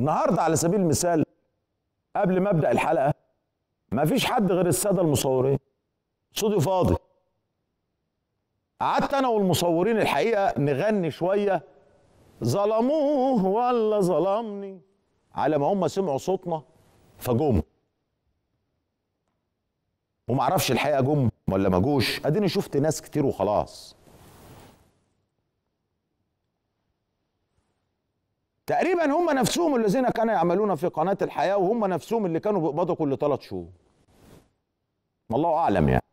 النهارده على سبيل المثال قبل ما ابدا الحلقه ما فيش حد غير الساده المصورين صوتي فاضي قعدت انا والمصورين الحقيقه نغني شويه ظلموه ولا ظلمني على ما هم سمعوا صوتنا فجم ومعرفش الحقيقه جم ولا ما جوش اديني شفت ناس كتير وخلاص تقريبا هم نفسهم الذين كانوا يعملون في قناه الحياه وهم نفسهم اللي كانوا بيقبضوا كل ثلاث شهور الله اعلم يعني